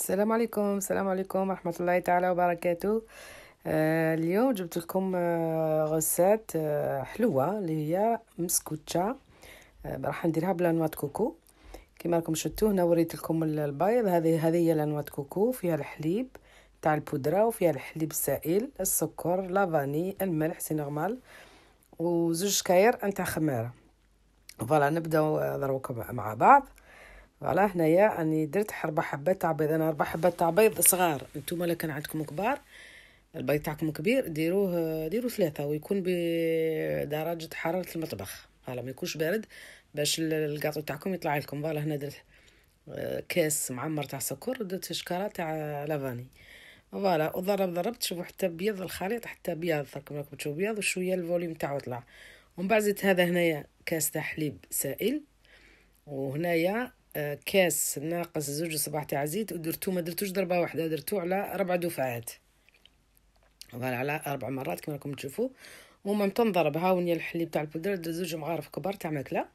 السلام عليكم السلام عليكم ورحمة الله تعالى وبركاته آه اليوم جبت لكم آه غسات آه حلوة اللي هي مسكوتشا آه، راح نديرها نوات كوكو كما راكم شفتوا هنا وريت لكم البيض هذه هذه هي لانوات كوكو فيها الحليب تاع البودرة وفيها الحليب السائل السكر لافاني الملح سي نورمال وزوج كاير نتاع خمارة فوالا نبداو دروك آه، مع بعض فوالا هنايا راني درت اربع حبات تاع بيض انا ربع حبات تاع بيض صغار نتوما لا كان عندكم كبار البيض تاعكم كبير ديروه ديروا ثلاثه ويكون بدرجه حراره المطبخ فوالا ما يكونش بارد باش الكاطو تاعكم يطلع لكم فوالا هنا درت آه، كاس معمر تاع سكر درت شكاره تاع لافاني فوالا وضرب ضربت شوفوا حتى بيض الخليط حتى بيض راكم راكم تشوفوا بيض وشويه الفوليوم تاعو طلع ومن بعد زدت هذا هنايا كاس تاع حليب سائل وهنايا كاس ناقص زوج صباع تاع زيت ودرتو ما درتوش ضربه واحده درتو على ربع دفعات على اربع مرات كما راكم تشوفوا ومام تنضرب هاوني الحليب تاع البودره درت زوج مغارف كبار تاع ماكله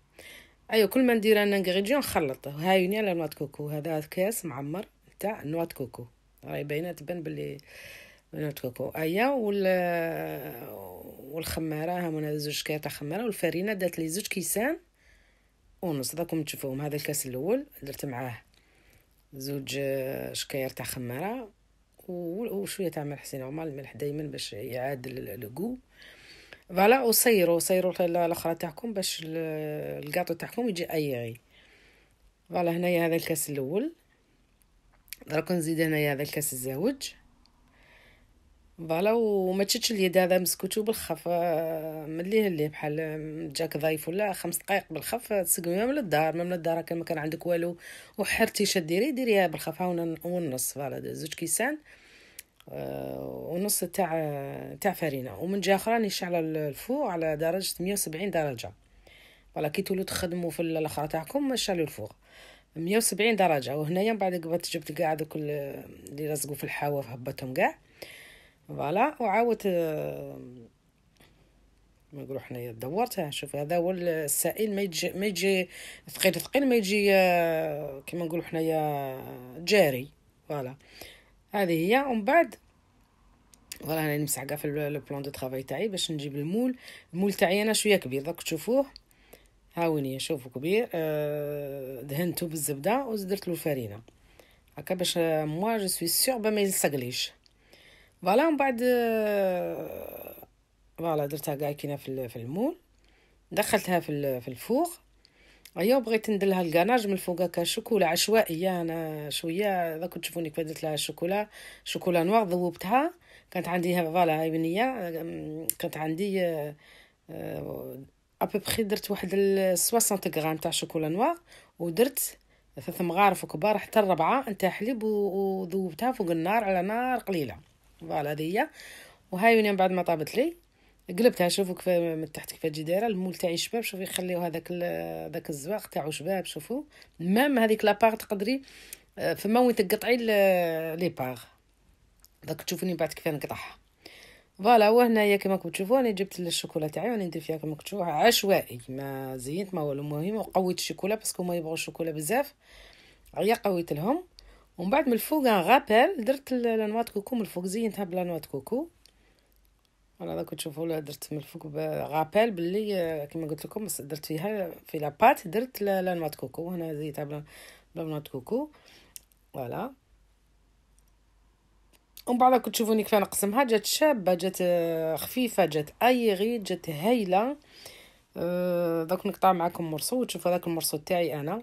ايوا كل ما ندير انا انغريديون نخلط هاوني على نوات كوكو هذا كاس معمر تاع نوات كوكو راهي باينه تبان باللي نوات كوكو ايا وال والخماره ها زوج كاس تاع خماره والفرينه دات لي زوج كيسان ونص داكم تشوفوهم هذا الكاس الاول درت معاه زوج آه، شكاير تاع خماره وشويه تاع ملح سي نورمال الملح دائما باش يعادل الكو فوالا وصيروا صيروا الاخرى تاعكم باش الكاطو تاعكم يجي ايغي فوالا هنايا هذا الكاس الاول دركو نزيد هنايا هذا الكاس الزوج فوالا وما تشدش اليد هذا مسكوتو بالخف آه، ملي اللي بحال آه، جاك ضيف ولا خمس دقائق بالخف آه، تسقمي من الدار من الدار كان ما كان عندك والو وحرتي شديري ديري ديريها بالخف هاونا ونص فوالا زوج كيسان ونص تاع تاع فرينه ومن جهه اخرى نشعل الفوق على درجه 170 درجه فوالا كي تولوا تخدموا في الاخر تاعكم شعلوا الفوق 170 درجه وهنايا من بعد قبل جبت قاع دوك اللي لازقوا في الحواف هبطهم قاع فوالا وعاودت ما نقولوا حنايا دورتها شوف هذا هو السائل ما يجي ما يجي ثقيل ثقيل ما يجي آه، كما نقولوا حنايا آه، جاري فوالا هذه هي ومن بعد فوالا انا كاع في لو بلون دو طرافاي تاعي باش نجيب المول المول تاعي انا شويه كبير دوك تشوفوه هاوني شوفوا كبير آه، دهنته بالزبده وزدرت له الفرينه هكا باش موا جو سوي سيغ ما يلصقليش فوالا ومن بعد آه، فوالا درتها كاع كينا في المول دخلتها في في الفوغ هيا بغيت ندير لها الكناج من الفوق هكا شوكولا عشوائيه انا شويه اذا كنت تشوفوني كيف درت لها الشوكولا شوكولا نوار ذوبتها كانت عندي فوالا هاي بنيه كانت عندي آه، آه، ابوبخي درت واحد 60 غرام تاع شوكولا نوار ودرت ثلاث مغارف كبار حتى الربعه نتاع حليب وذوبتها فوق النار على نار قليله فوالا هذه وهاي من بعد ما طابت لي قلبتها شوفوا كيف من تحت كيف تجي دايره المول تاعي شباب شوفوا يخليو هذاك هذاك الزواق تاعو شباب شوفوا مام هذيك لابار تقدري آه، فما وين تقطعي لي باغ داك تشوفوني بعد كيف نقطعها فوالا وهنايا كما راكم تشوفوا انا جبت الشوكولا تاعي وانا ندير فيها كما تشوفوا عشوائي ما زينت ما والو المهم وقويت الشوكولا باسكو هما يبغوا الشوكولا بزاف عيا قويت لهم ومن بعد من الفوق ان غابيل درت لانوا كوكو من الفوق زينتها بلانوا كوكو انا راكم تشوفوا درت من الفوق غابيل باللي آه، كما قلت لكم درت فيها في لاباط درت لانوا كوكو هنا زيتها بلانوا كوكو فوالا ومن بعد كنت تشوفوني كيف نقسمها جات شابه جات آه، خفيفه جات ايغي جات هايله أه دوك نقطع معكم مرصو وتشوفوا هذاك المرصو تاعي انا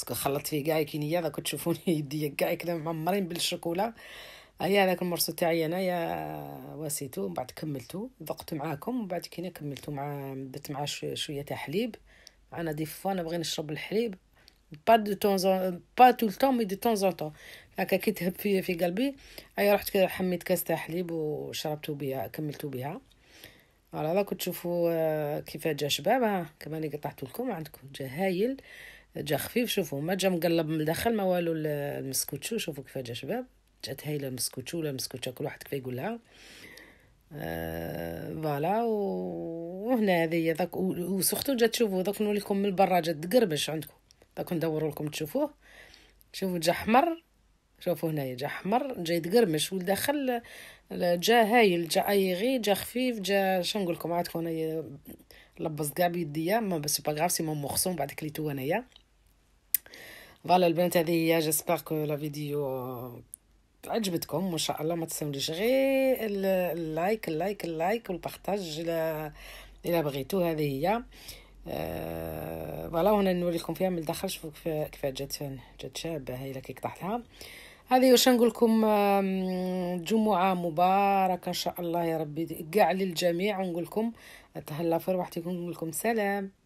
باسكو خلطت فيه كاع كينيا راك تشوفوني يديا كاع كذا معمرين بالشوكولا هيا هذاك المرسو تاعي انايا واسيتو من بعد كملتو ذقتو معاكم من بعد كينا كملتو مع درت مع شويه تاع حليب انا دي فوا نبغي نشرب الحليب با دو طون با طول طون مي دو طون زون طون هكا كي تهب في في قلبي ايا رحت كده حميت كاس تاع حليب وشربتو بها كملتو بها فوالا راكم تشوفوا آه، كيفاه جا شباب كما اللي قطعتو لكم عندكم جا هايل جا خفيف شوفوا ما جا مقلب من الداخل ما والو المسكوتشو شوفوا كيف جا شباب جات هايله المسكوتشو ولا المسكوتشا كل واحد كيف يقولها آه، فوالا آه وهنا هذه ذاك وسختو جات تشوفوا داك نوليكم من برا جات تقربش عندكم داك ندور لكم تشوفوه شوفوا جا حمر شوفوا هنايا جا حمر جا يتقرمش والداخل جا هايل جا ايغي جا خفيف جا شنو نقول لكم عاد كون لبس كاع بيديا ما بس با غاف سي مون مخصوم بعد كليتو انايا فوالا البنات هذه هي جيسبر كو لا فيديو عجبتكم وان شاء الله ما تنساوليش غير اللايك اللايك اللايك والبارطاج الى الى بغيتو هذه هي فوالا وهنا نوريكم فيها من الداخل شوفوا كيف كيف جات جات شابه هايله كي قطعتها هذه واش نقول لكم جمعه مباركه ان شاء الله يا ربي كاع للجميع ونقول لكم تهلا في رواحتكم نقول لكم سلام